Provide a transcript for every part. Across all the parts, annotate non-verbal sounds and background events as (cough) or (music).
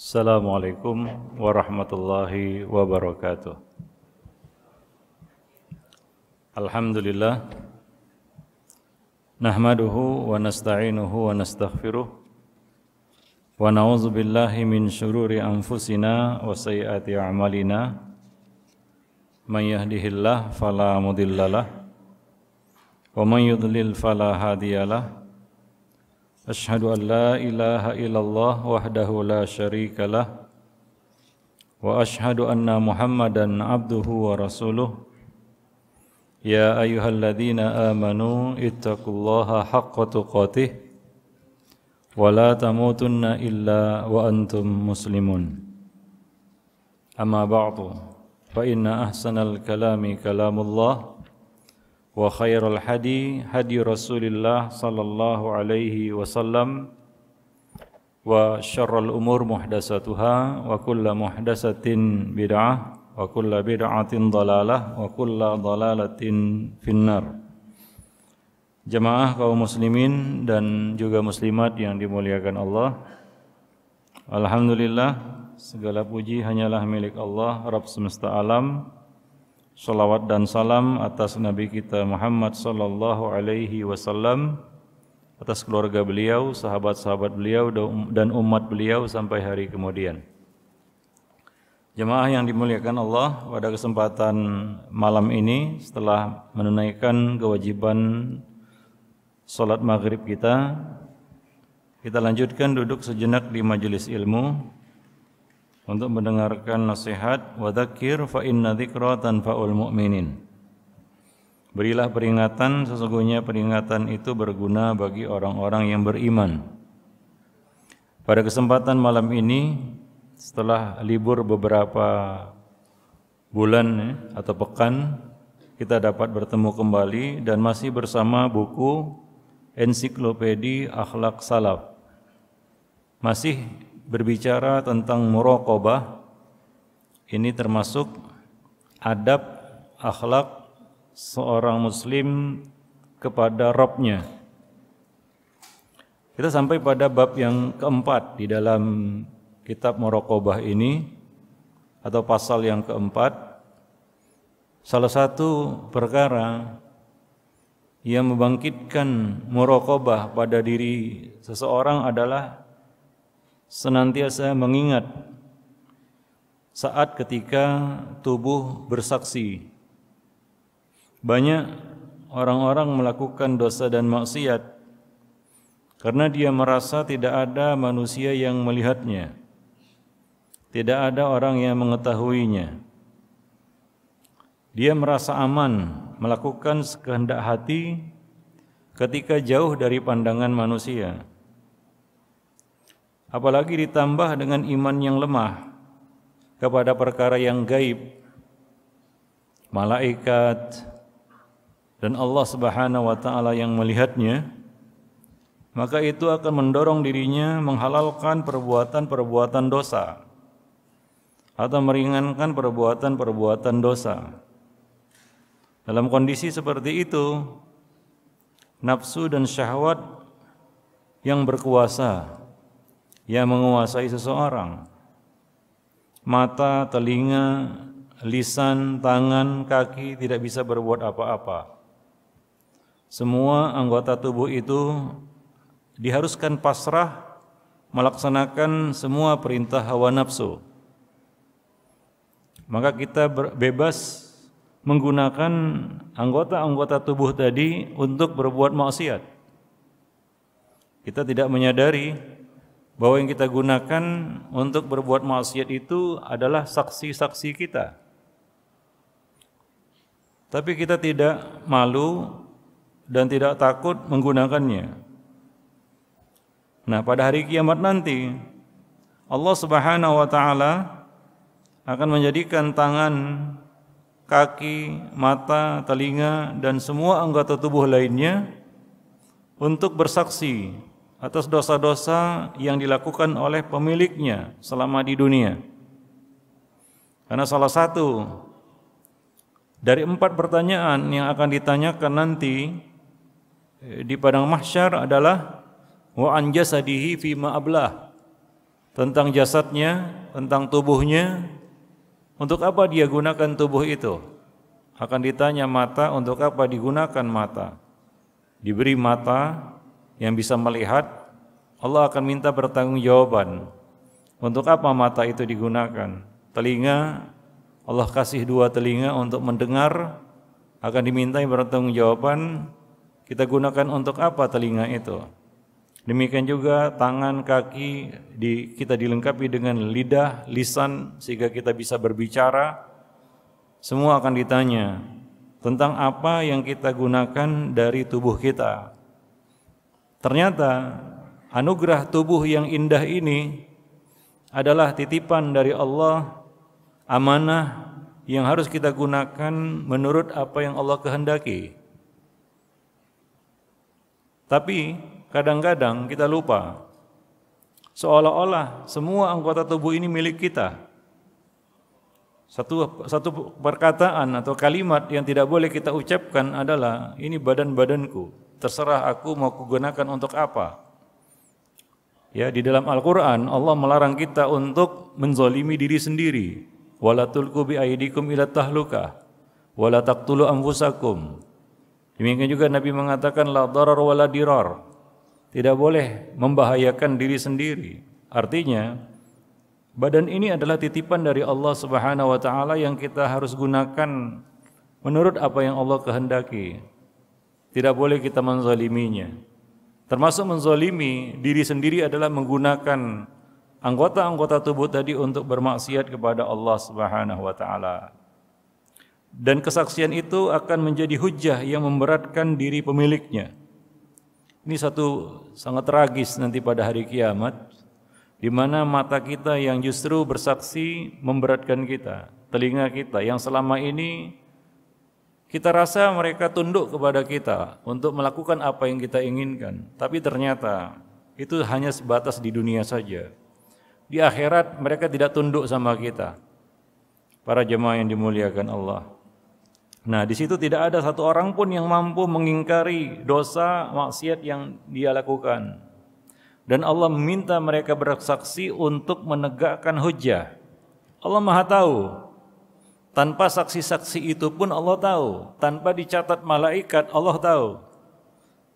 Assalamualaikum warahmatullahi wabarakatuh. Alhamdulillah nahmaduhu wa nasta'inuhu wa nastaghfiruh wa na'udzu billahi min shururi anfusina wa sayyiati a'malina may yahdihillahu fala mudhillalah wa may yudlil fala hadiyalah أشهد أن لا إله إلا الله وحده لا شريك له وأشهد أن محمدا عبده ورسوله يا أيها الذين آمنوا اتقوا الله حق تقاته ولا تموتن إلا وأنتم مسلمون أما بعض فإن أحسن الكلام كلام الله وخير الحدي هدي رسول الله صلى الله عليه وسلم وشر الأمور محدثاتها وكل محدثة بدعة وكل بدعة ضلالة وكل ضلالة في النار Jemaah kaum muslimin dan juga muslimat yang dimuliakan Allah Alhamdulillah segala puji hanyalah milik Allah Rabb semesta alam Salawat dan salam atas Nabi kita Muhammad sallallahu alaihi wasallam atas keluarga beliau, sahabat-sahabat beliau dan umat beliau sampai hari kemudian. Jemaah yang dimuliakan Allah, pada kesempatan malam ini setelah menunaikan kewajiban salat maghrib kita, kita lanjutkan duduk sejenak di majelis ilmu untuk mendengarkan nasihat wa dzakir fa inna dzikra tanfa'ul mu'minin. Berilah peringatan, sesungguhnya peringatan itu berguna bagi orang-orang yang beriman. Pada kesempatan malam ini, setelah libur beberapa bulan ya, atau pekan, kita dapat bertemu kembali dan masih bersama buku ensiklopedia Akhlak Salaf. Masih berbicara tentang muraqabah ini termasuk adab akhlak seorang muslim kepada Robnya. Kita sampai pada bab yang keempat di dalam kitab Muraqabah ini atau pasal yang keempat. Salah satu perkara yang membangkitkan muraqabah pada diri seseorang adalah senantiasa mengingat saat ketika tubuh bersaksi. Banyak orang-orang melakukan dosa dan maksiat karena dia merasa tidak ada manusia yang melihatnya. Tidak ada orang yang mengetahuinya. Dia merasa aman melakukan kehendak hati ketika jauh dari pandangan manusia apalagi ditambah dengan iman yang lemah kepada perkara yang gaib malaikat dan Allah Subhanahu wa taala yang melihatnya maka itu akan mendorong dirinya menghalalkan perbuatan-perbuatan dosa atau meringankan perbuatan-perbuatan dosa dalam kondisi seperti itu nafsu dan syahwat yang berkuasa yang menguasai seseorang. Mata, telinga, lisan, tangan, kaki tidak bisa berbuat apa-apa. Semua anggota tubuh itu diharuskan pasrah melaksanakan semua perintah hawa nafsu. Maka kita bebas menggunakan anggota-anggota tubuh tadi untuk berbuat maksiat. Kita tidak menyadari bahwa yang kita gunakan untuk berbuat maksiat itu adalah saksi-saksi kita. Tapi kita tidak malu dan tidak takut menggunakannya. Nah, pada hari kiamat nanti Allah Subhanahu wa taala akan menjadikan tangan, kaki, mata, telinga dan semua anggota tubuh lainnya untuk bersaksi atas dosa-dosa yang dilakukan oleh pemiliknya selama di dunia. Karena salah satu dari empat pertanyaan yang akan ditanyakan nanti eh, di padang mahsyar adalah wa an jasadihi fima ablah tentang jasadnya, tentang tubuhnya, untuk apa dia gunakan tubuh itu? Akan ditanya mata, untuk apa digunakan mata? Diberi mata yang bisa melihat, Allah akan minta pertanggungjawaban. Untuk apa mata itu digunakan? Telinga, Allah kasih dua telinga untuk mendengar, akan dimintai pertanggungjawaban. Kita gunakan untuk apa telinga itu? Demikian juga tangan, kaki, di, kita dilengkapi dengan lidah, lisan, sehingga kita bisa berbicara. Semua akan ditanya tentang apa yang kita gunakan dari tubuh kita. Ternyata anugerah tubuh yang indah ini adalah titipan dari Allah, amanah yang harus kita gunakan menurut apa yang Allah kehendaki. Tapi kadang-kadang kita lupa seolah-olah semua anggota tubuh ini milik kita. Satu satu perkataan atau kalimat yang tidak boleh kita ucapkan adalah ini badan-badanku terserah aku mau kugunakan untuk apa. Ya, di dalam Al-Qur'an Allah melarang kita untuk menzolimi diri sendiri. Wala tulqu bi aidikum ila tahluka wala taqtulu anfusakum. Demikian juga Nabi mengatakan la darar wala dirar. Tidak boleh membahayakan diri sendiri. Artinya, badan ini adalah titipan dari Allah Subhanahu wa taala yang kita harus gunakan menurut apa yang Allah kehendaki. Tidak boleh kita menzaliminya. Termasuk menzalimi diri sendiri adalah menggunakan anggota-anggota tubuh tadi untuk bermaksiat kepada Allah Subhanahu wa taala. Dan kesaksian itu akan menjadi hujah yang memberatkan diri pemiliknya. Ini satu sangat tragis nanti pada hari kiamat di mana mata kita yang justru bersaksi memberatkan kita, telinga kita yang selama ini kita rasa mereka tunduk kepada kita untuk melakukan apa yang kita inginkan, tapi ternyata itu hanya sebatas di dunia saja. Di akhirat mereka tidak tunduk sama kita. Para jemaah yang dimuliakan Allah. Nah, di situ tidak ada satu orang pun yang mampu mengingkari dosa maksiat yang dia lakukan. Dan Allah meminta mereka bersaksi untuk menegakkan hujah. Allah Maha tahu tanpa saksi-saksi itu pun Allah tahu. Tanpa dicatat malaikat Allah tahu.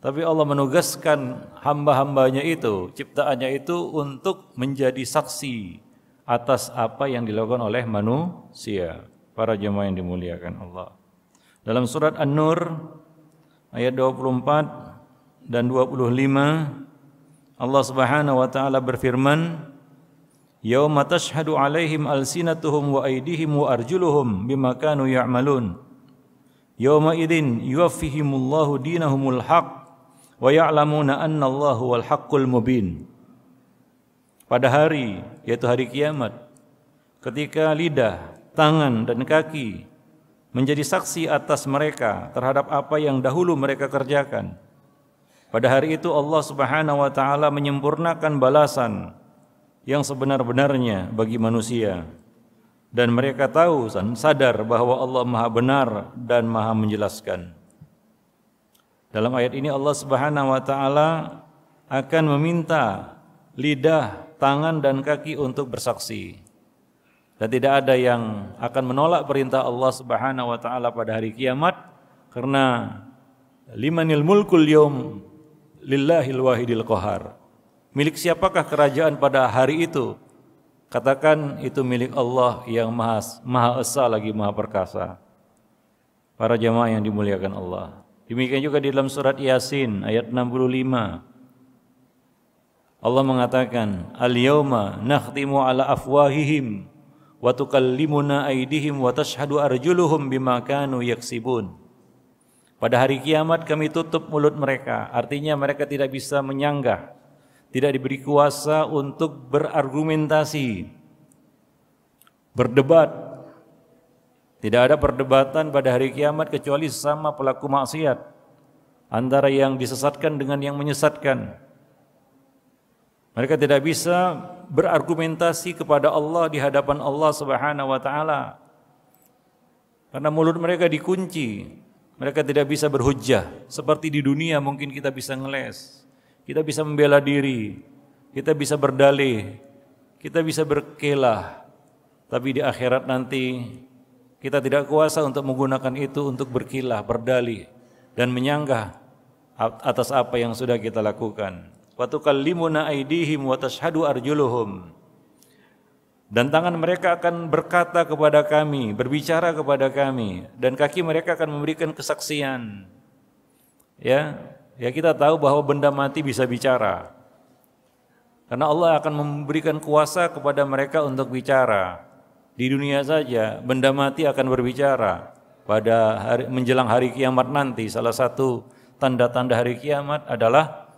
Tapi Allah menugaskan hamba-hambanya itu, ciptaannya itu untuk menjadi saksi atas apa yang dilakukan oleh manusia. Para jemaah yang dimuliakan Allah. Dalam surat An-Nur ayat 24 dan 25 Allah Subhanahu wa taala berfirman, yauma tashhadu alaihim alsinatuhum wa aydihim wa arjuluhum bima kanu ya'malun yauma idin yuwaffihimullahu dinahumul haq wa ya'lamuna anna allahu wal haqqul mubin pada hari yaitu hari kiamat ketika lidah tangan dan kaki menjadi saksi atas mereka terhadap apa yang dahulu mereka kerjakan pada hari itu Allah Subhanahu wa taala menyempurnakan balasan yang sebenar-benarnya bagi manusia dan mereka tahu dan sadar bahwa Allah Maha benar dan Maha menjelaskan. Dalam ayat ini Allah Subhanahu wa taala akan meminta lidah, tangan dan kaki untuk bersaksi. Dan tidak ada yang akan menolak perintah Allah Subhanahu wa taala pada hari kiamat karena limanil mulkul yaum lillahil wahidil qahar. Milik siapakah kerajaan pada hari itu? Katakan itu milik Allah yang Maha Maha Esa lagi Maha Perkasa. Para jemaah yang dimuliakan Allah. Demikian juga di dalam surat Yasin ayat 65. Allah mengatakan, al yawma nakhtimu ala afwahihim wa tukallimuna aidihim wa tashhadu arjuluhum bima kanu yaksibun." Pada hari kiamat kami tutup mulut mereka, artinya mereka tidak bisa menyanggah tidak diberi kuasa untuk berargumentasi, berdebat. Tidak ada perdebatan pada hari kiamat kecuali sama pelaku maksiat antara yang disesatkan dengan yang menyesatkan. Mereka tidak bisa berargumentasi kepada Allah di hadapan Allah Subhanahu wa taala. Karena mulut mereka dikunci. Mereka tidak bisa berhujjah seperti di dunia mungkin kita bisa ngeles. Kita bisa membela diri, kita bisa berdalih, kita bisa berkelah. Tapi di akhirat nanti kita tidak kuasa untuk menggunakan itu untuk berkilah, berdalih dan menyanggah atas apa yang sudah kita lakukan. Wa tukallimuna wa tashhadu arjuluhum. Dan tangan mereka akan berkata kepada kami, berbicara kepada kami dan kaki mereka akan memberikan kesaksian. Ya, Ya kita tahu bahwa benda mati bisa bicara. Karena Allah akan memberikan kuasa kepada mereka untuk bicara. Di dunia saja benda mati akan berbicara. Pada hari, menjelang hari kiamat nanti salah satu tanda-tanda hari kiamat adalah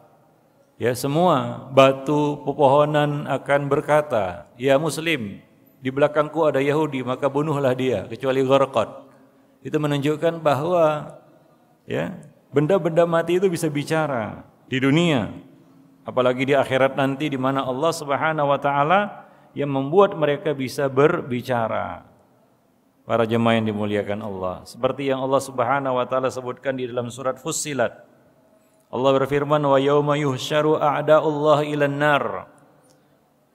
ya semua batu pepohonan akan berkata, "Ya muslim, di belakangku ada Yahudi, maka bunuhlah dia kecuali gharqat." Itu menunjukkan bahwa ya Benda-benda mati itu bisa bicara di dunia, apalagi di akhirat nanti di mana Allah Subhanahu wa taala yang membuat mereka bisa berbicara. Para jemaah yang dimuliakan Allah, seperti yang Allah Subhanahu wa taala sebutkan di dalam surat Fussilat. Allah berfirman, "Wa yauma yuhsyaru a'da'ullah ilan nar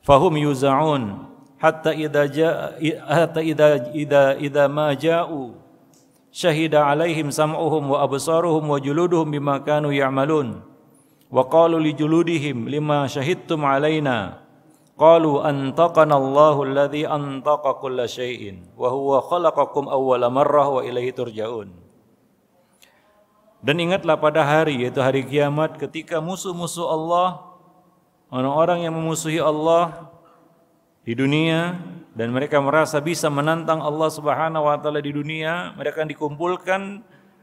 fahum yuz'un hatta idza jaa hatta idza idza idza ma ja'u syahida alaihim sam'uhum wa absaruhum wa juluduhum bima kanu ya'malun wa qalu li juludihim lima syahidtum alaina qalu antaqana Allahu alladhi antaqa kulla syai'in wa huwa khalaqakum awwala marrah wa ilaihi turja'un dan ingatlah pada hari yaitu hari kiamat ketika musuh-musuh Allah orang-orang yang memusuhi Allah di dunia dan mereka merasa bisa menantang Allah Subhanahu wa taala di dunia, mereka dikumpulkan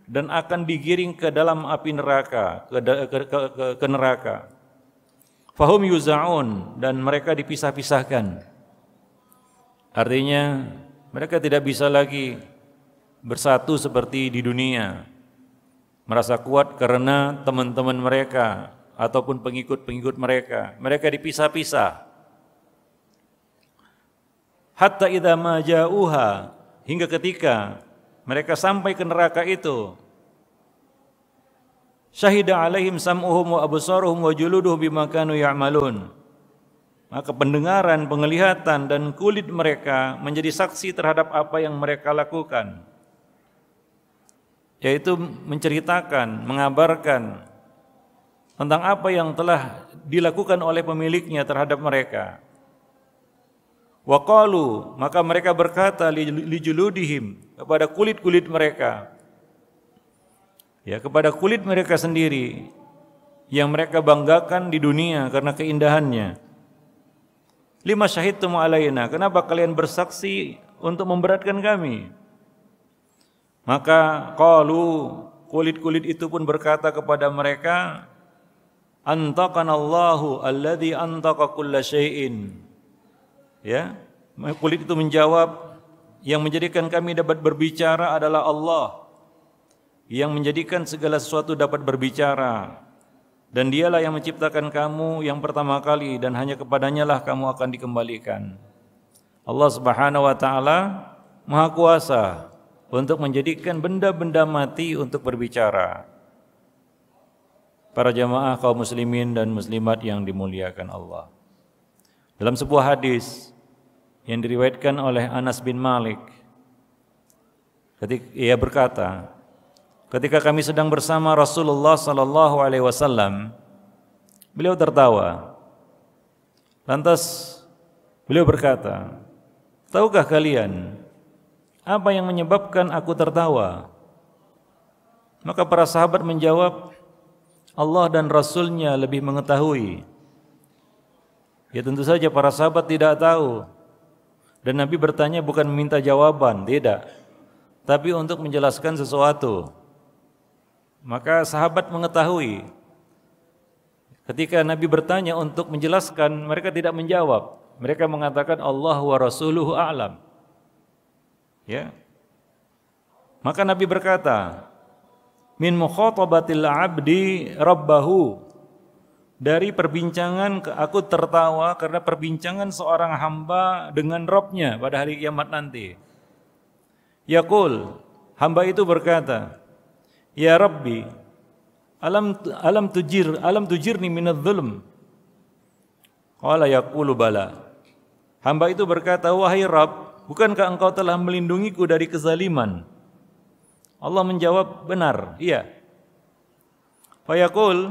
dan akan digiring ke dalam api neraka, ke ke, ke, ke, ke neraka. Fahum yuzaun dan mereka dipisah-pisahkan. Artinya mereka tidak bisa lagi bersatu seperti di dunia. Merasa kuat karena teman-teman mereka ataupun pengikut-pengikut mereka. Mereka dipisah-pisah hatta idza majauha hingga ketika mereka sampai ke neraka itu syahida alaihim sam'uhum wa absaruhum wa juluduhum bima kanu ya'malun maka pendengaran, penglihatan dan kulit mereka menjadi saksi terhadap apa yang mereka lakukan yaitu menceritakan, mengabarkan tentang apa yang telah dilakukan oleh pemiliknya terhadap mereka. Waqalu maka mereka berkata lijuludihim kepada kulit-kulit mereka. Ya, kepada kulit mereka sendiri yang mereka banggakan di dunia karena keindahannya. Lima syahidtum alaina, kenapa kalian bersaksi untuk memberatkan kami? Maka qalu kulit-kulit itu pun berkata kepada mereka, "Antakan Allahu alladhi antaka kulla syai'in. Ya, kulit itu menjawab, yang menjadikan kami dapat berbicara adalah Allah. Yang menjadikan segala sesuatu dapat berbicara. Dan dialah yang menciptakan kamu yang pertama kali dan hanya kepadanya lah kamu akan dikembalikan. Allah Subhanahu wa taala Maha Kuasa untuk menjadikan benda-benda mati untuk berbicara. Para jamaah kaum muslimin dan muslimat yang dimuliakan Allah. Dalam sebuah hadis yang diriwayatkan oleh Anas bin Malik, ketika ia berkata, ketika kami sedang bersama Rasulullah Sallallahu Alaihi Wasallam, beliau tertawa. Lantas beliau berkata, tahukah kalian apa yang menyebabkan aku tertawa? Maka para sahabat menjawab, Allah dan Rasulnya lebih mengetahui. Ya tentu saja para sahabat tidak tahu. Dan Nabi bertanya bukan meminta jawaban, tidak. Tapi untuk menjelaskan sesuatu. Maka sahabat mengetahui. Ketika Nabi bertanya untuk menjelaskan, mereka tidak menjawab. Mereka mengatakan Allah wa rasuluhu a'lam. Ya. Maka Nabi berkata, min mukhatabatil abdi rabbahu dari perbincangan aku tertawa karena perbincangan seorang hamba dengan Robnya pada hari kiamat nanti. Yakul, hamba itu berkata, Ya Rabbi, alam alam tujir alam tujirni minat zulm. Qala yaqulu bala. Hamba itu berkata, "Wahai Rabb, bukankah engkau telah melindungiku dari kezaliman?" Allah menjawab, "Benar, iya." Fayaqul,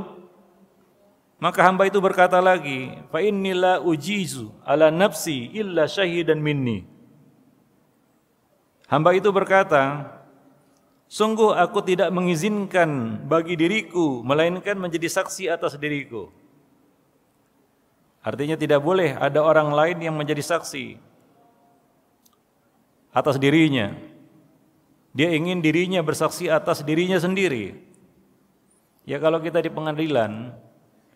maka hamba itu berkata lagi, fa innila ujizu ala nafsi illa syahidan minni. Hamba itu berkata, sungguh aku tidak mengizinkan bagi diriku melainkan menjadi saksi atas diriku. Artinya tidak boleh ada orang lain yang menjadi saksi atas dirinya. Dia ingin dirinya bersaksi atas dirinya sendiri. Ya kalau kita di pengadilan,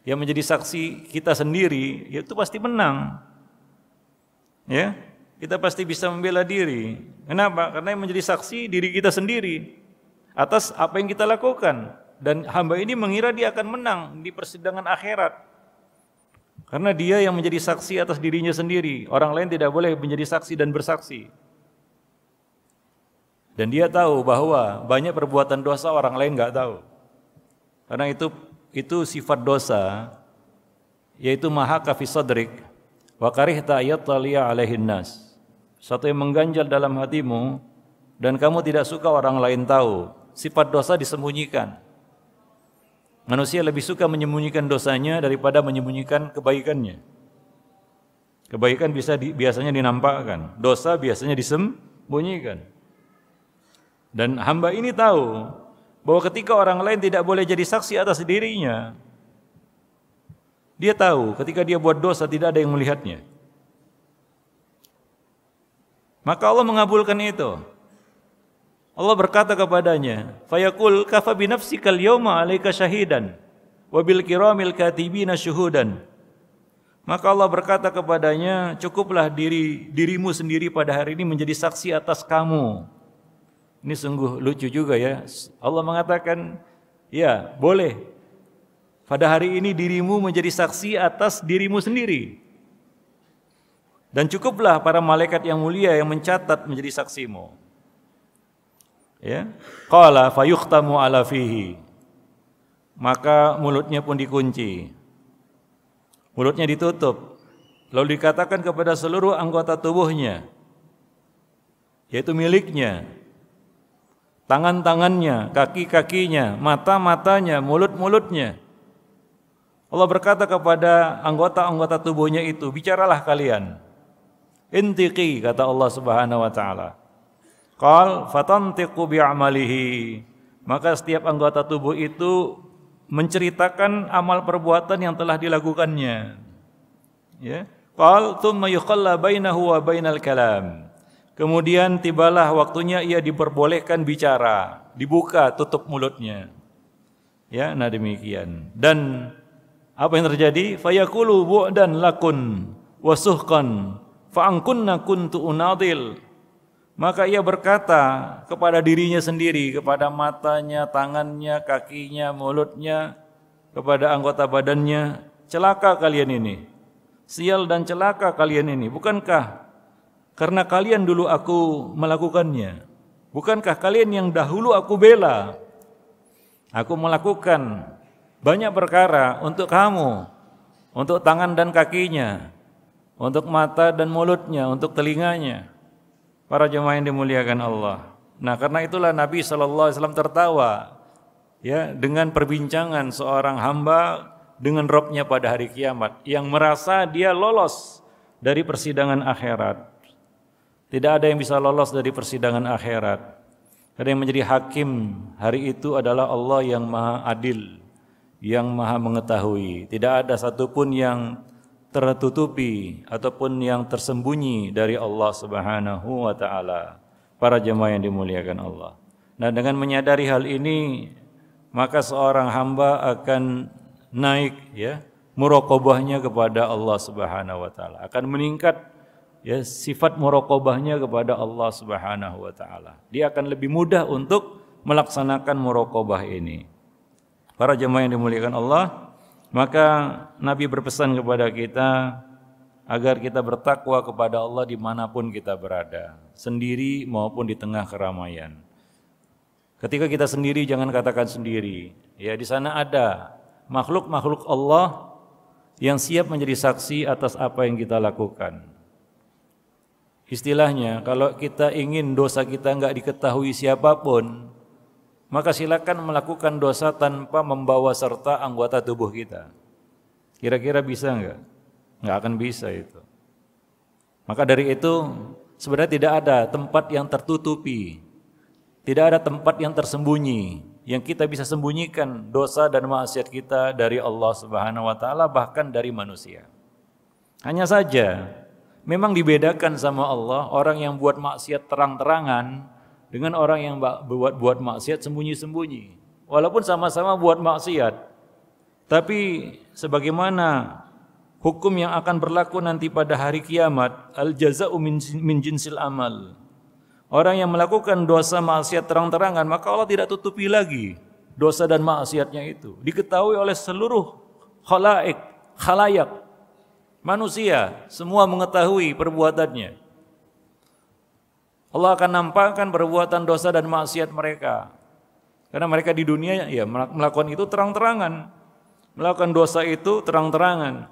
yang menjadi saksi kita sendiri, ya itu pasti menang. Ya, kita pasti bisa membela diri. Kenapa? Karena yang menjadi saksi diri kita sendiri atas apa yang kita lakukan dan hamba ini mengira dia akan menang di persidangan akhirat. Karena dia yang menjadi saksi atas dirinya sendiri, orang lain tidak boleh menjadi saksi dan bersaksi. Dan dia tahu bahwa banyak perbuatan dosa orang lain nggak tahu. Karena itu itu sifat dosa yaitu maha fi sadrik wa karihta ayattaliya alaihin nas. Satu yang mengganjal dalam hatimu dan kamu tidak suka orang lain tahu. Sifat dosa disembunyikan. Manusia lebih suka menyembunyikan dosanya daripada menyembunyikan kebaikannya. Kebaikan bisa di, biasanya dinampakkan, dosa biasanya disembunyikan. Dan hamba ini tahu bahwa ketika orang lain tidak boleh jadi saksi atas dirinya. Dia tahu ketika dia buat dosa tidak ada yang melihatnya. Maka Allah mengabulkan itu. Allah berkata kepadanya, "Fayaqul kafa bi nafsikal yawma syahidan wabil bil kiramil katibina syuhudan." Maka Allah berkata kepadanya, "Cukuplah diri dirimu sendiri pada hari ini menjadi saksi atas kamu." Ini sungguh lucu juga ya. Allah mengatakan, ya boleh. Pada hari ini dirimu menjadi saksi atas dirimu sendiri. Dan cukuplah para malaikat yang mulia yang mencatat menjadi saksimu. Ya. Qala fayuhtamu ala fihi. Maka mulutnya pun dikunci. Mulutnya ditutup. Lalu dikatakan kepada seluruh anggota tubuhnya. Yaitu miliknya tangan-tangannya, kaki-kakinya, mata-matanya, mulut-mulutnya. Allah berkata kepada anggota-anggota tubuhnya itu, bicaralah kalian. Intiqi kata Allah Subhanahu wa taala. Qal fatantiqu bi'amalihi. Maka setiap anggota tubuh itu menceritakan amal perbuatan yang telah dilakukannya. Ya. Qal thumma yuqalla bainahu wa bainal kalam. Kemudian tibalah waktunya ia diperbolehkan bicara, dibuka tutup mulutnya. Ya, nah demikian. Dan apa yang terjadi? Fayakulu bu'dan lakun wasuhkan fa'angkunna kuntu unadil. Maka ia berkata kepada dirinya sendiri, kepada matanya, tangannya, kakinya, mulutnya, kepada anggota badannya, celaka kalian ini. Sial dan celaka kalian ini. Bukankah karena kalian dulu aku melakukannya. Bukankah kalian yang dahulu aku bela? Aku melakukan banyak perkara untuk kamu, untuk tangan dan kakinya, untuk mata dan mulutnya, untuk telinganya. Para jemaah yang dimuliakan Allah. Nah, karena itulah Nabi saw tertawa ya dengan perbincangan seorang hamba dengan robnya pada hari kiamat yang merasa dia lolos dari persidangan akhirat. Tidak ada yang bisa lolos dari persidangan akhirat. Karena yang menjadi hakim hari itu adalah Allah yang maha adil, yang maha mengetahui. Tidak ada satupun yang tertutupi ataupun yang tersembunyi dari Allah Subhanahu wa taala. Para jemaah yang dimuliakan Allah. Nah, dengan menyadari hal ini, maka seorang hamba akan naik ya, muraqabahnya kepada Allah Subhanahu wa taala, akan meningkat ya sifat muraqabahnya kepada Allah Subhanahu wa taala. Dia akan lebih mudah untuk melaksanakan muraqabah ini. Para jemaah yang dimuliakan Allah, maka Nabi berpesan kepada kita agar kita bertakwa kepada Allah dimanapun kita berada, sendiri maupun di tengah keramaian. Ketika kita sendiri jangan katakan sendiri. Ya di sana ada makhluk-makhluk Allah yang siap menjadi saksi atas apa yang kita lakukan. Istilahnya, kalau kita ingin dosa kita enggak diketahui siapapun, maka silakan melakukan dosa tanpa membawa serta anggota tubuh kita. Kira-kira bisa enggak? Enggak akan bisa itu. Maka dari itu sebenarnya tidak ada tempat yang tertutupi, tidak ada tempat yang tersembunyi yang kita bisa sembunyikan dosa dan maksiat kita dari Allah Subhanahu wa taala bahkan dari manusia. Hanya saja Memang dibedakan sama Allah orang yang buat maksiat terang-terangan dengan orang yang buat buat maksiat sembunyi-sembunyi. Walaupun sama-sama buat maksiat. Tapi sebagaimana hukum yang akan berlaku nanti pada hari kiamat, al min, min jinsil amal. Orang yang melakukan dosa maksiat terang-terangan, maka Allah tidak tutupi lagi dosa dan maksiatnya itu. Diketahui oleh seluruh khalaik, khalayak Manusia semua mengetahui perbuatannya. Allah akan nampakkan perbuatan dosa dan maksiat mereka. Karena mereka di dunia ya melakukan itu terang-terangan. Melakukan dosa itu terang-terangan.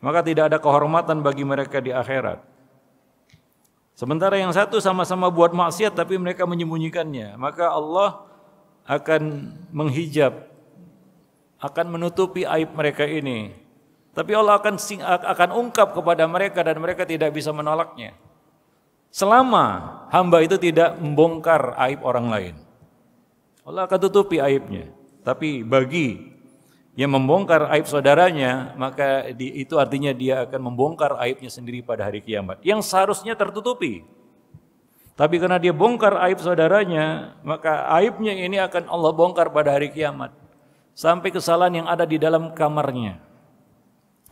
Maka tidak ada kehormatan bagi mereka di akhirat. Sementara yang satu sama-sama buat maksiat tapi mereka menyembunyikannya. Maka Allah akan menghijab, akan menutupi aib mereka ini tapi Allah akan sing, akan ungkap kepada mereka dan mereka tidak bisa menolaknya. Selama hamba itu tidak membongkar aib orang lain. Allah akan tutupi aibnya. Tapi bagi yang membongkar aib saudaranya, maka di, itu artinya dia akan membongkar aibnya sendiri pada hari kiamat. Yang seharusnya tertutupi. Tapi karena dia bongkar aib saudaranya, maka aibnya ini akan Allah bongkar pada hari kiamat. Sampai kesalahan yang ada di dalam kamarnya.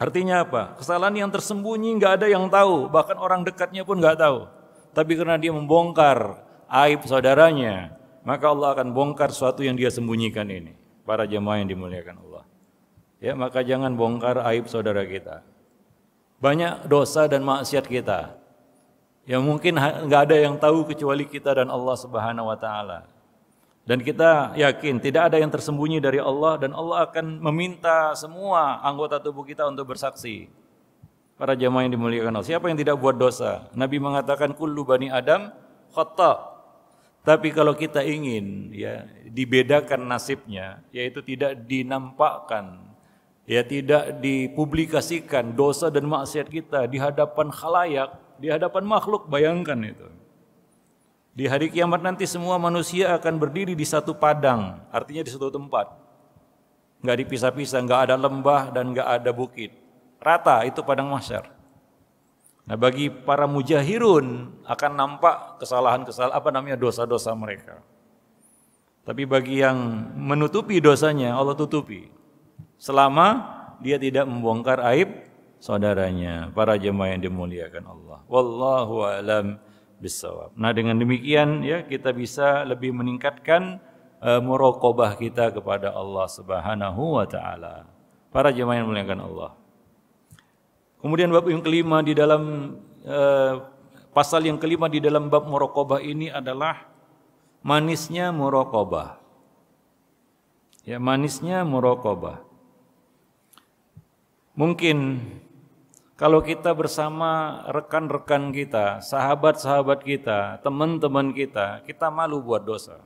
Artinya apa? Kesalahan yang tersembunyi nggak ada yang tahu, bahkan orang dekatnya pun nggak tahu. Tapi karena dia membongkar aib saudaranya, maka Allah akan bongkar sesuatu yang dia sembunyikan ini. Para jemaah yang dimuliakan Allah. Ya, maka jangan bongkar aib saudara kita. Banyak dosa dan maksiat kita yang mungkin nggak ada yang tahu kecuali kita dan Allah Subhanahu wa taala. Dan kita yakin tidak ada yang tersembunyi dari Allah dan Allah akan meminta semua anggota tubuh kita untuk bersaksi. Para jamaah yang dimuliakan Allah, siapa yang tidak buat dosa? Nabi mengatakan kullu bani Adam khata. Tapi kalau kita ingin ya dibedakan nasibnya, yaitu tidak dinampakkan, ya tidak dipublikasikan dosa dan maksiat kita di hadapan khalayak, di hadapan makhluk, bayangkan itu. Di hari kiamat nanti semua manusia akan berdiri di satu padang, artinya di satu tempat. Enggak dipisah-pisah, enggak ada lembah dan enggak ada bukit. Rata itu padang masyar. Nah bagi para mujahirun akan nampak kesalahan-kesalahan, apa namanya dosa-dosa mereka. Tapi bagi yang menutupi dosanya, Allah tutupi. Selama dia tidak membongkar aib saudaranya, para jemaah yang dimuliakan Allah. Wallahu alam bisawab. Nah, dengan demikian ya kita bisa lebih meningkatkan uh, muraqabah kita kepada Allah Subhanahu wa taala. Para jemaah yang muliakan Allah. Kemudian bab yang kelima di dalam uh, pasal yang kelima di dalam bab muraqabah ini adalah manisnya muraqabah. Ya, manisnya muraqabah. Mungkin kalau kita bersama rekan-rekan kita, sahabat-sahabat kita, teman-teman kita, kita malu buat dosa.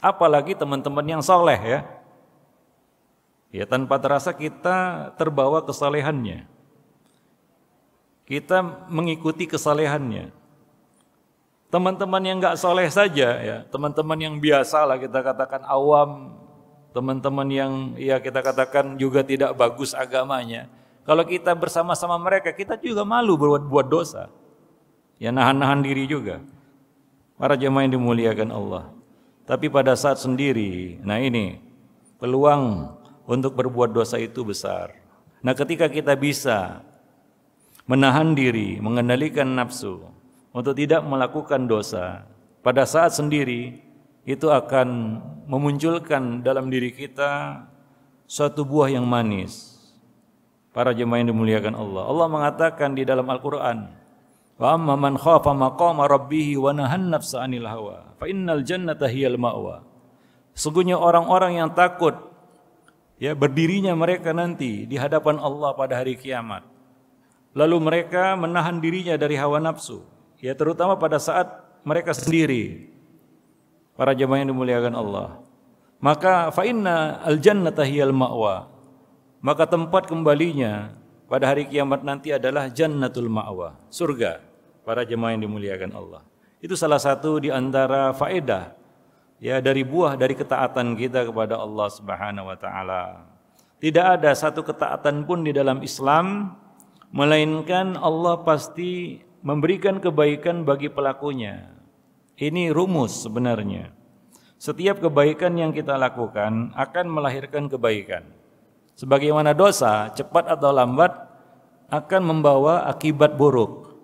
Apalagi teman-teman yang soleh ya. Ya tanpa terasa kita terbawa kesalehannya. Kita mengikuti kesalehannya. Teman-teman yang nggak soleh saja ya, teman-teman yang biasa lah kita katakan awam, teman-teman yang ya kita katakan juga tidak bagus agamanya, kalau kita bersama-sama mereka, kita juga malu berbuat buat dosa. Ya nahan-nahan diri juga. Para jemaah yang dimuliakan Allah. Tapi pada saat sendiri, nah ini peluang untuk berbuat dosa itu besar. Nah, ketika kita bisa menahan diri, mengendalikan nafsu untuk tidak melakukan dosa pada saat sendiri itu akan memunculkan dalam diri kita suatu buah yang manis, Para jemaah yang dimuliakan Allah. Allah mengatakan di dalam Al-Qur'an, "Wa amman khafa maqama rabbih wa nahan nafsa 'anil hawa, fa innal jannata hiyal ma'wa." Sesungguhnya orang-orang yang takut ya berdirinya mereka nanti di hadapan Allah pada hari kiamat. Lalu mereka menahan dirinya dari hawa nafsu, ya terutama pada saat mereka sendiri. Para jemaah yang dimuliakan Allah. Maka fa inna al jannata hiyal ma'wa maka tempat kembalinya pada hari kiamat nanti adalah jannatul ma'wa, surga para jemaah yang dimuliakan Allah. Itu salah satu di antara faedah ya dari buah dari ketaatan kita kepada Allah Subhanahu wa taala. Tidak ada satu ketaatan pun di dalam Islam melainkan Allah pasti memberikan kebaikan bagi pelakunya. Ini rumus sebenarnya. Setiap kebaikan yang kita lakukan akan melahirkan kebaikan. Sebagaimana dosa cepat atau lambat akan membawa akibat buruk.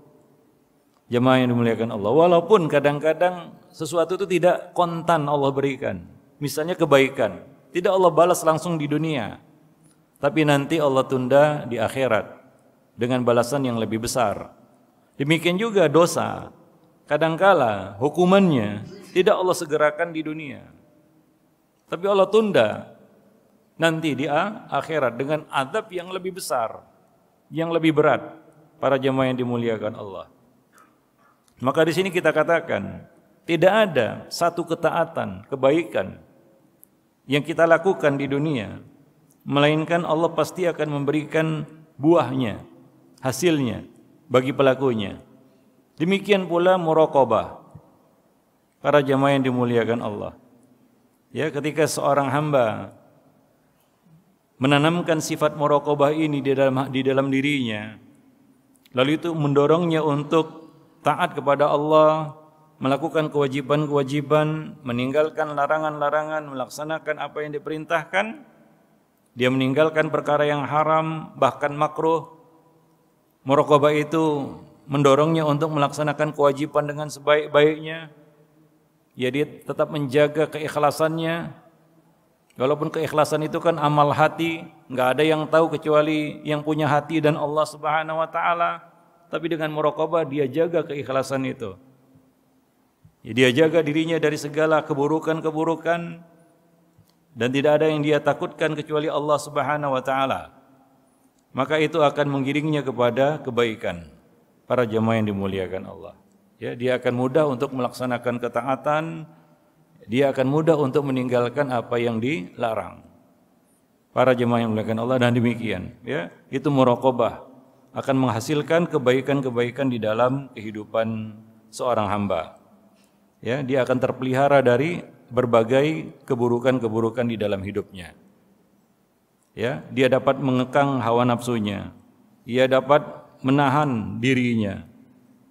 Jemaah yang dimuliakan Allah, walaupun kadang-kadang sesuatu itu tidak kontan Allah berikan. Misalnya kebaikan, tidak Allah balas langsung di dunia. Tapi nanti Allah tunda di akhirat dengan balasan yang lebih besar. Demikian juga dosa. Kadangkala hukumannya tidak Allah segerakan di dunia. Tapi Allah tunda nanti di akhirat dengan adab yang lebih besar, yang lebih berat para jemaah yang dimuliakan Allah. Maka di sini kita katakan, tidak ada satu ketaatan, kebaikan yang kita lakukan di dunia melainkan Allah pasti akan memberikan buahnya, hasilnya bagi pelakunya. Demikian pula muraqabah. Para jemaah yang dimuliakan Allah. Ya, ketika seorang hamba menanamkan sifat muraqabah ini di dalam di dalam dirinya. Lalu itu mendorongnya untuk taat kepada Allah, melakukan kewajiban-kewajiban, meninggalkan larangan-larangan, melaksanakan apa yang diperintahkan. Dia meninggalkan perkara yang haram, bahkan makruh. Muraqabah itu mendorongnya untuk melaksanakan kewajiban dengan sebaik-baiknya. Ya dia tetap menjaga keikhlasannya, Walaupun keikhlasan itu kan amal hati, nggak ada yang tahu kecuali yang punya hati dan Allah Subhanahu wa taala. Tapi dengan muraqabah dia jaga keikhlasan itu. Ya, dia jaga dirinya dari segala keburukan-keburukan dan tidak ada yang dia takutkan kecuali Allah Subhanahu wa taala. Maka itu akan menggiringnya kepada kebaikan. Para jemaah yang dimuliakan Allah. Ya, dia akan mudah untuk melaksanakan ketaatan dia akan mudah untuk meninggalkan apa yang dilarang. Para jemaah yang melakukan Allah dan demikian, ya. Itu murokobah akan menghasilkan kebaikan-kebaikan di dalam kehidupan seorang hamba. Ya, dia akan terpelihara dari berbagai keburukan-keburukan di dalam hidupnya. Ya, dia dapat mengekang hawa nafsunya. Ia dapat menahan dirinya.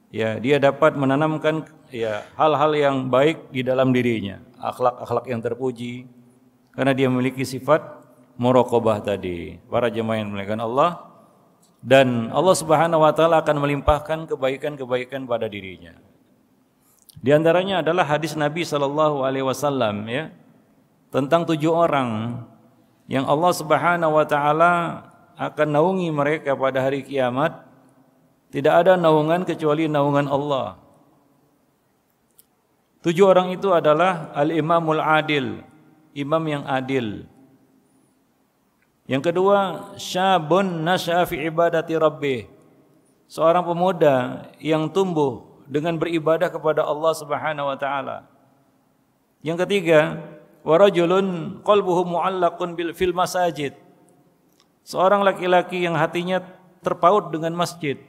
Ya, dia dapat menanamkan ya hal-hal yang baik di dalam dirinya, akhlak-akhlak yang terpuji karena dia memiliki sifat muraqabah tadi. Para jemaah yang dimuliakan Allah dan Allah Subhanahu wa taala akan melimpahkan kebaikan-kebaikan pada dirinya. Di antaranya adalah hadis Nabi sallallahu alaihi wasallam ya, tentang tujuh orang yang Allah Subhanahu wa taala akan naungi mereka pada hari kiamat. Tidak ada naungan kecuali naungan Allah. Tujuh orang itu adalah al-imamul adil, imam yang adil. Yang kedua, syabun nasya'a fi ibadati rabbih. Seorang pemuda yang tumbuh dengan beribadah kepada Allah Subhanahu wa taala. Yang ketiga, warajulun qalbuhu mu'allaqun bil fil masajid. Seorang laki-laki yang hatinya terpaut dengan masjid.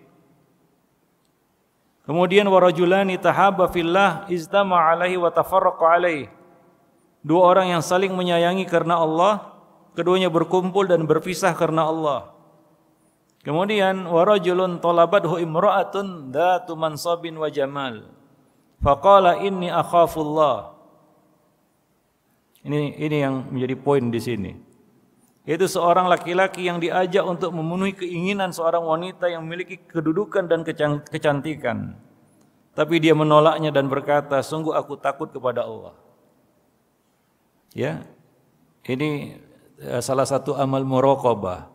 Kemudian warajulani tahabba fillah iztama alaihi wa tafarraqa alaihi. Dua orang yang saling menyayangi karena Allah, keduanya berkumpul dan berpisah karena Allah. Kemudian warajulun talabadhu imra'atun dhatu mansabin wa jamal. Faqala inni akhafullah. Ini ini yang menjadi poin di sini yaitu seorang laki-laki yang diajak untuk memenuhi keinginan seorang wanita yang memiliki kedudukan dan kecantikan. Tapi dia menolaknya dan berkata, "Sungguh aku takut kepada Allah." Ya. Ini eh, salah satu amal muraqabah.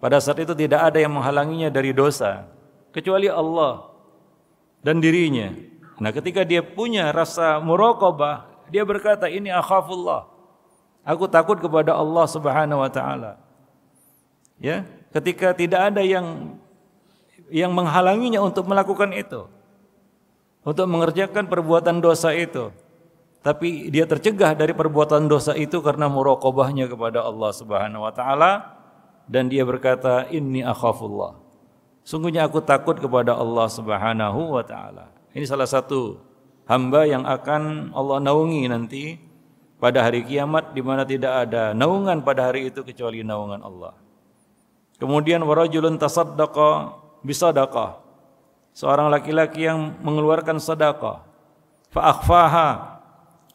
Pada saat itu tidak ada yang menghalanginya dari dosa kecuali Allah dan dirinya. Nah, ketika dia punya rasa muraqabah, dia berkata, "Ini akhafullah." Aku takut kepada Allah Subhanahu wa taala. Ya, ketika tidak ada yang yang menghalanginya untuk melakukan itu. Untuk mengerjakan perbuatan dosa itu. Tapi dia tercegah dari perbuatan dosa itu karena muraqabahnya kepada Allah Subhanahu wa taala dan dia berkata inni akhafullah. Sungguhnya aku takut kepada Allah Subhanahu wa taala. Ini salah satu hamba yang akan Allah naungi nanti pada hari kiamat di mana tidak ada naungan pada hari itu kecuali naungan Allah. Kemudian warajulun tasaddaqa bisadaqah. Seorang laki-laki yang mengeluarkan sedekah fa akhfaha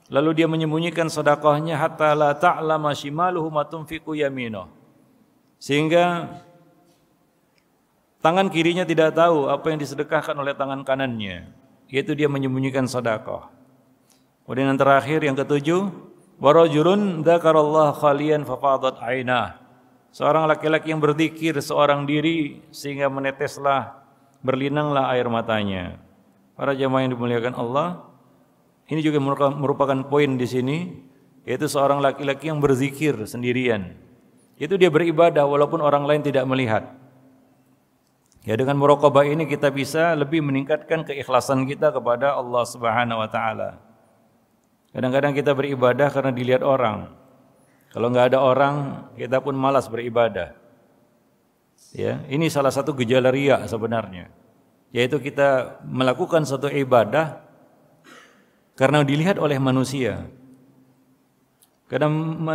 lalu dia menyembunyikan sedekahnya hatta la ta'lama shimaluhu matunfiqu tunfiqu Sehingga tangan kirinya tidak tahu apa yang disedekahkan oleh tangan kanannya, yaitu dia menyembunyikan sedekah. Kemudian yang terakhir yang ketujuh Wa dzakarallaha khalian fafadat ainah. Seorang laki-laki yang berzikir seorang diri sehingga meneteslah berlinanglah air matanya. Para jemaah yang dimuliakan Allah, ini juga merupakan poin di sini yaitu seorang laki-laki yang berzikir sendirian. Itu dia beribadah walaupun orang lain tidak melihat. Ya dengan merokok ini kita bisa lebih meningkatkan keikhlasan kita kepada Allah Subhanahu wa taala. Kadang-kadang kita beribadah karena dilihat orang. Kalau nggak ada orang, kita pun malas beribadah. Ya, ini salah satu gejala ria sebenarnya, yaitu kita melakukan satu ibadah karena dilihat oleh manusia. Karena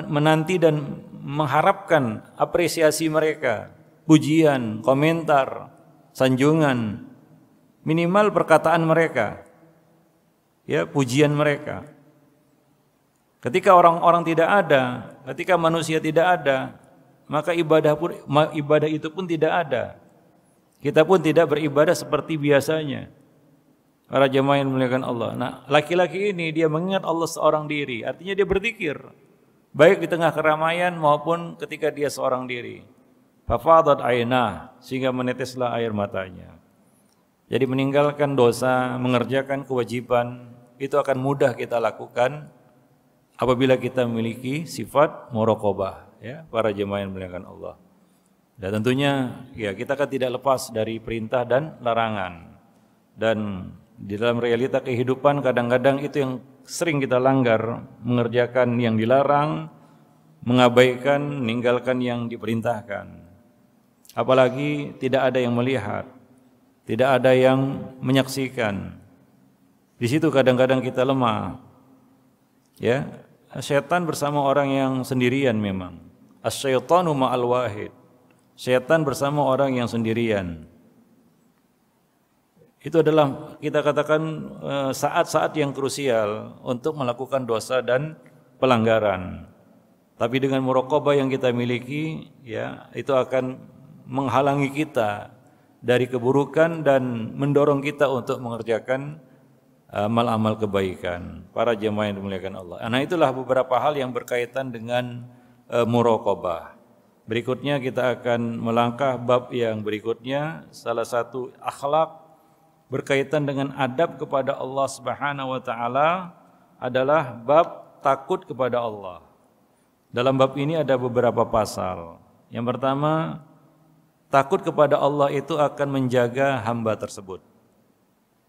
menanti dan mengharapkan apresiasi mereka, pujian, komentar, sanjungan, minimal perkataan mereka. Ya, pujian mereka. Ketika orang-orang tidak ada, ketika manusia tidak ada, maka ibadah pun ibadah itu pun tidak ada. Kita pun tidak beribadah seperti biasanya. Para jemaah yang memuliakan Allah. Nah, laki-laki ini dia mengingat Allah seorang diri, artinya dia berzikir baik di tengah keramaian maupun ketika dia seorang diri. Fafadat aina sehingga meneteslah air matanya. Jadi meninggalkan dosa, mengerjakan kewajiban itu akan mudah kita lakukan apabila kita memiliki sifat muraqabah ya para jemaah yang melayankan Allah. Dan tentunya ya kita kan tidak lepas dari perintah dan larangan. Dan di dalam realita kehidupan kadang-kadang itu yang sering kita langgar, mengerjakan yang dilarang, mengabaikan, meninggalkan yang diperintahkan. Apalagi tidak ada yang melihat, tidak ada yang menyaksikan. Di situ kadang-kadang kita lemah. Ya, Setan bersama orang yang sendirian memang. As-syaitanu ma'al wahid. Setan bersama orang yang sendirian. Itu adalah kita katakan eh, saat-saat yang krusial untuk melakukan dosa dan pelanggaran. Tapi dengan muraqabah yang kita miliki, ya, itu akan menghalangi kita dari keburukan dan mendorong kita untuk mengerjakan amal-amal eh, kebaikan. Para jemaah yang dimuliakan Allah. Nah itulah beberapa hal yang berkaitan dengan e, Berikutnya kita akan melangkah bab yang berikutnya salah satu akhlak berkaitan dengan adab kepada Allah Subhanahu wa taala adalah bab takut kepada Allah. Dalam bab ini ada beberapa pasal. Yang pertama, takut kepada Allah itu akan menjaga hamba tersebut.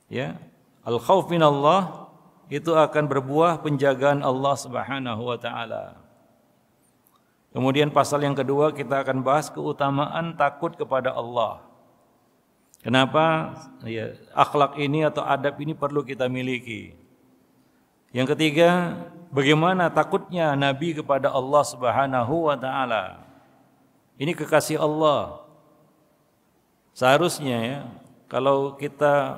Ya, Al khauf Allah itu akan berbuah penjagaan Allah Subhanahu wa taala. Kemudian pasal yang kedua kita akan bahas keutamaan takut kepada Allah. Kenapa ya, akhlak ini atau adab ini perlu kita miliki? Yang ketiga, bagaimana takutnya Nabi kepada Allah Subhanahu wa taala. Ini kekasih Allah. Seharusnya ya, kalau kita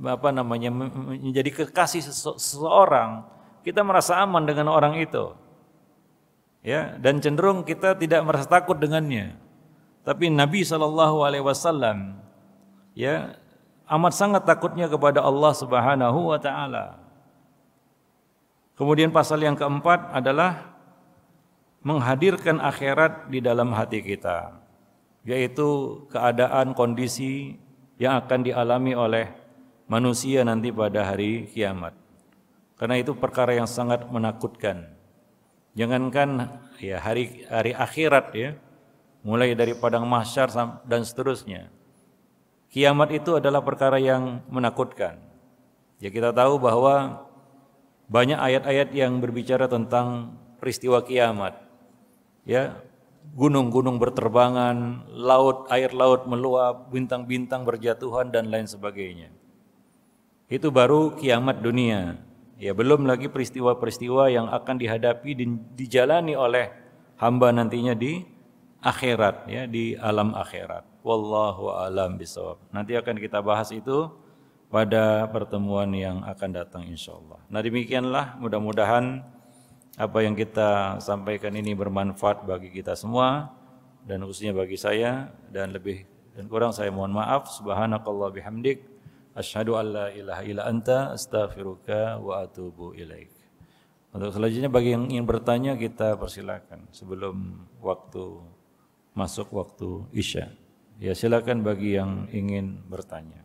apa namanya menjadi kekasih seseorang, kita merasa aman dengan orang itu. Ya, dan cenderung kita tidak merasa takut dengannya. Tapi Nabi Shallallahu alaihi wasallam ya amat sangat takutnya kepada Allah Subhanahu wa taala. Kemudian pasal yang keempat adalah menghadirkan akhirat di dalam hati kita, yaitu keadaan kondisi yang akan dialami oleh manusia nanti pada hari kiamat. Karena itu perkara yang sangat menakutkan. Jangankan ya hari hari akhirat ya, mulai dari padang mahsyar dan seterusnya. Kiamat itu adalah perkara yang menakutkan. Ya kita tahu bahwa banyak ayat-ayat yang berbicara tentang peristiwa kiamat. Ya, gunung-gunung berterbangan, laut air laut meluap, bintang-bintang berjatuhan dan lain sebagainya. Itu baru kiamat dunia. Ya belum lagi peristiwa-peristiwa yang akan dihadapi dan dijalani oleh hamba nantinya di akhirat ya di alam akhirat. Wallahu alam bisawab. Nanti akan kita bahas itu pada pertemuan yang akan datang insya Allah. Nah demikianlah mudah-mudahan apa yang kita sampaikan ini bermanfaat bagi kita semua dan khususnya bagi saya dan lebih dan kurang saya mohon maaf subhanakallah bihamdik Asyhadu an la ilaha illa anta astaghfiruka wa atubu ilaik. Untuk selanjutnya bagi yang ingin bertanya kita persilakan sebelum waktu masuk waktu Isya. Ya silakan bagi yang ingin bertanya.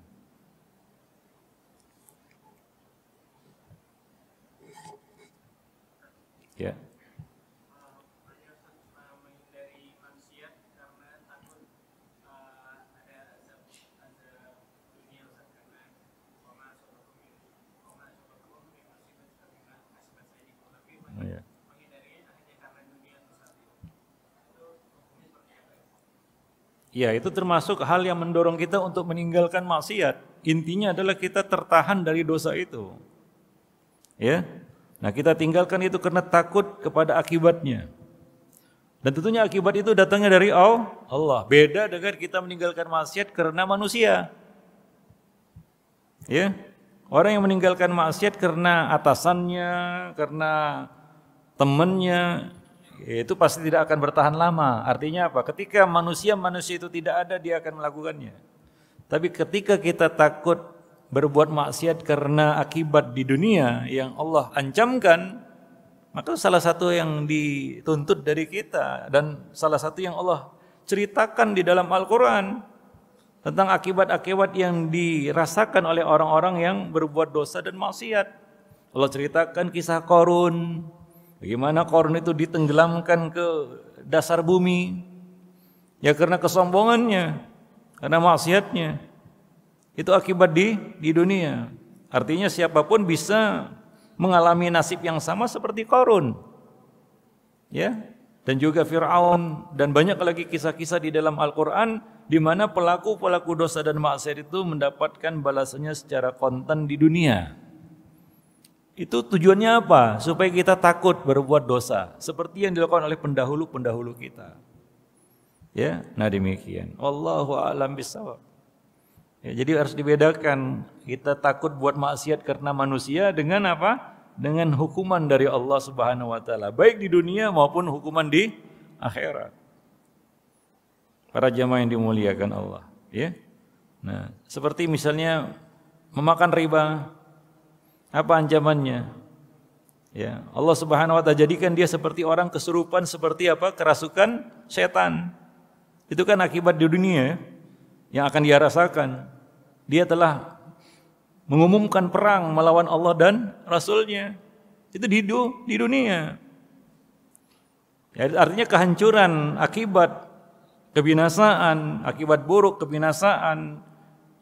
Ya, itu termasuk hal yang mendorong kita untuk meninggalkan maksiat. Intinya adalah kita tertahan dari dosa itu. Ya. Nah, kita tinggalkan itu karena takut kepada akibatnya. Dan tentunya akibat itu datangnya dari Allah. Beda dengan kita meninggalkan maksiat karena manusia. Ya. Orang yang meninggalkan maksiat karena atasannya, karena temannya, itu pasti tidak akan bertahan lama. Artinya apa? Ketika manusia-manusia itu tidak ada, dia akan melakukannya. Tapi ketika kita takut berbuat maksiat karena akibat di dunia yang Allah ancamkan, maka salah satu yang dituntut dari kita dan salah satu yang Allah ceritakan di dalam Al-Quran tentang akibat-akibat yang dirasakan oleh orang-orang yang berbuat dosa dan maksiat. Allah ceritakan kisah Korun, Bagaimana Korun itu ditenggelamkan ke dasar bumi? Ya karena kesombongannya, karena maksiatnya. Itu akibat di di dunia. Artinya siapapun bisa mengalami nasib yang sama seperti Korun. Ya, dan juga Fir'aun dan banyak lagi kisah-kisah di dalam Al-Quran di mana pelaku-pelaku dosa dan maksiat itu mendapatkan balasannya secara konten di dunia. Itu tujuannya apa? Supaya kita takut berbuat dosa, seperti yang dilakukan oleh pendahulu-pendahulu kita. Ya, nah demikian. Allahu a'lam bishawab. Ya, jadi harus dibedakan kita takut buat maksiat karena manusia dengan apa? Dengan hukuman dari Allah Subhanahu wa taala, baik di dunia maupun hukuman di akhirat. Para jamaah yang dimuliakan Allah, ya. Nah, seperti misalnya memakan riba, apa ancamannya? Ya, Allah Subhanahu wa taala jadikan dia seperti orang kesurupan seperti apa? kerasukan setan. Itu kan akibat di dunia ya, yang akan dia rasakan. Dia telah mengumumkan perang melawan Allah dan Rasulnya. Itu di, di dunia. Ya, artinya kehancuran akibat kebinasaan, akibat buruk kebinasaan,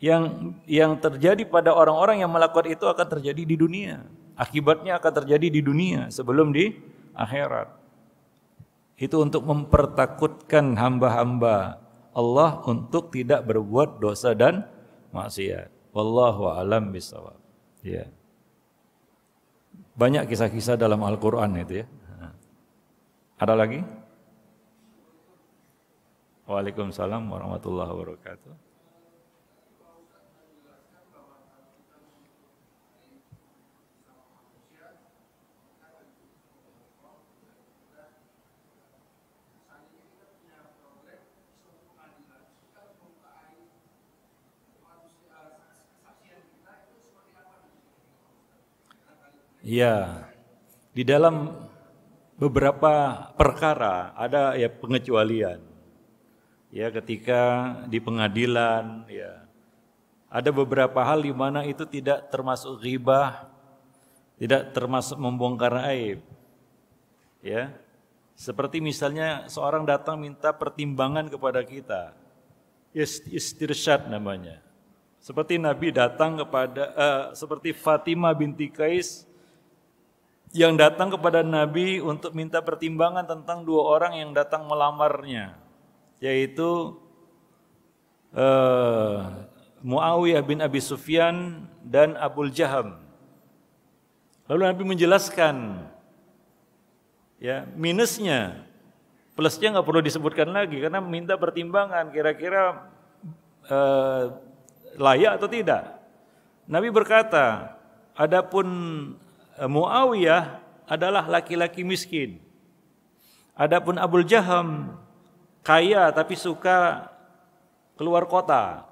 yang yang terjadi pada orang-orang yang melakukan itu akan terjadi di dunia. Akibatnya akan terjadi di dunia sebelum di akhirat. Itu untuk mempertakutkan hamba-hamba Allah untuk tidak berbuat dosa dan maksiat. Wallahu alam bishawab. Ya. Banyak kisah-kisah dalam Al-Qur'an itu ya. Ada lagi? Waalaikumsalam warahmatullahi wabarakatuh. Ya, di dalam beberapa perkara ada ya pengecualian. Ya, ketika di pengadilan ya ada beberapa hal di mana itu tidak termasuk ribah, tidak termasuk membongkar aib. Ya. Seperti misalnya seorang datang minta pertimbangan kepada kita. Istirsyad namanya. Seperti Nabi datang kepada uh, seperti Fatimah binti Kais yang datang kepada Nabi untuk minta pertimbangan tentang dua orang yang datang melamarnya, yaitu uh, Muawiyah bin Abi Sufyan dan Abul Jaham. Lalu Nabi menjelaskan ya minusnya, plusnya nggak perlu disebutkan lagi karena minta pertimbangan kira-kira uh, layak atau tidak. Nabi berkata, adapun Eh, Muawiyah adalah laki-laki miskin. Adapun Abul Jaham kaya tapi suka keluar kota.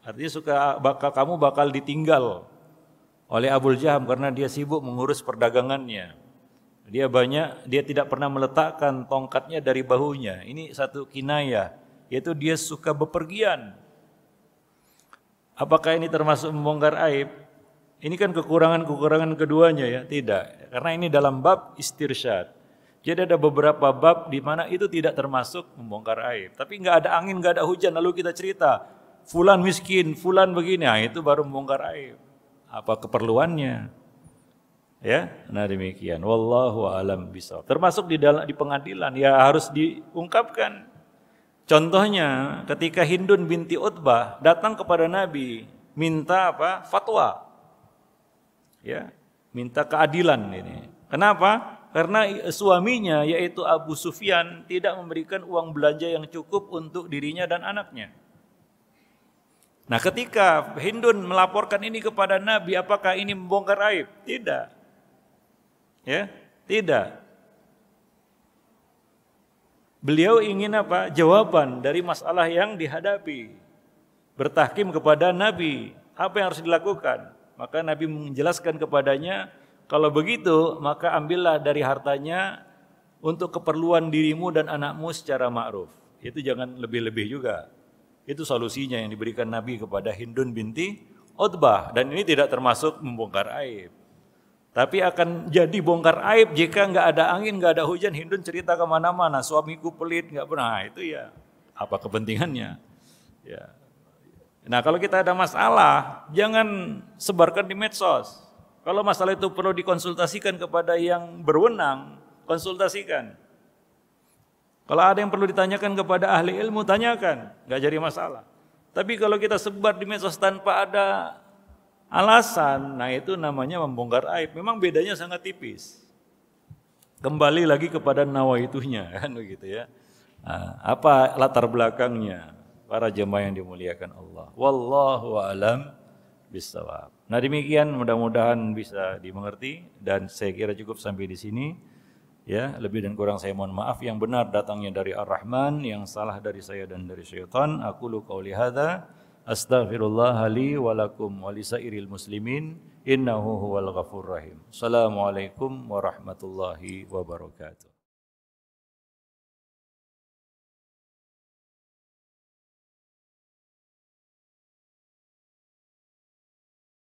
Artinya suka bakal kamu bakal ditinggal oleh Abul Jaham karena dia sibuk mengurus perdagangannya. Dia banyak, dia tidak pernah meletakkan tongkatnya dari bahunya. Ini satu kinaya, yaitu dia suka bepergian. Apakah ini termasuk membongkar aib? Ini kan kekurangan-kekurangan keduanya ya, tidak. Karena ini dalam bab istirsyad. Jadi ada beberapa bab di mana itu tidak termasuk membongkar aib. Tapi nggak ada angin, nggak ada hujan, lalu kita cerita. Fulan miskin, fulan begini, nah, itu baru membongkar aib. Apa keperluannya? Ya, nah demikian. Wallahu alam bisa. Termasuk di dalam di pengadilan ya harus diungkapkan. Contohnya ketika Hindun binti Utbah datang kepada Nabi minta apa? Fatwa ya minta keadilan ini. Kenapa? Karena suaminya yaitu Abu Sufyan tidak memberikan uang belanja yang cukup untuk dirinya dan anaknya. Nah, ketika Hindun melaporkan ini kepada Nabi, apakah ini membongkar aib? Tidak. Ya, tidak. Beliau ingin apa? Jawaban dari masalah yang dihadapi. Bertahkim kepada Nabi, apa yang harus dilakukan? Maka Nabi menjelaskan kepadanya, kalau begitu maka ambillah dari hartanya untuk keperluan dirimu dan anakmu secara ma'ruf. Itu jangan lebih-lebih juga. Itu solusinya yang diberikan Nabi kepada Hindun binti Utbah. Dan ini tidak termasuk membongkar aib. Tapi akan jadi bongkar aib jika nggak ada angin, nggak ada hujan, Hindun cerita kemana-mana. Suamiku pelit, nggak pernah. Nah, itu ya apa kepentingannya? Ya, Nah kalau kita ada masalah, jangan sebarkan di medsos. Kalau masalah itu perlu dikonsultasikan kepada yang berwenang, konsultasikan. Kalau ada yang perlu ditanyakan kepada ahli ilmu, tanyakan. Gak jadi masalah. Tapi kalau kita sebar di medsos tanpa ada alasan, nah itu namanya membongkar aib. Memang bedanya sangat tipis. Kembali lagi kepada nawaitunya (laughs) kan begitu ya. Nah, apa latar belakangnya? para jemaah yang dimuliakan Allah. Wallahu alam bisawab. Nah demikian mudah-mudahan bisa dimengerti dan saya kira cukup sampai di sini. Ya, lebih dan kurang saya mohon maaf yang benar datangnya dari Ar-Rahman, yang salah dari saya dan dari syaitan. Aku lu qauli hadza astaghfirullah li wa lakum wa lisairil muslimin innahu huwal ghafur rahim. Assalamualaikum warahmatullahi wabarakatuh.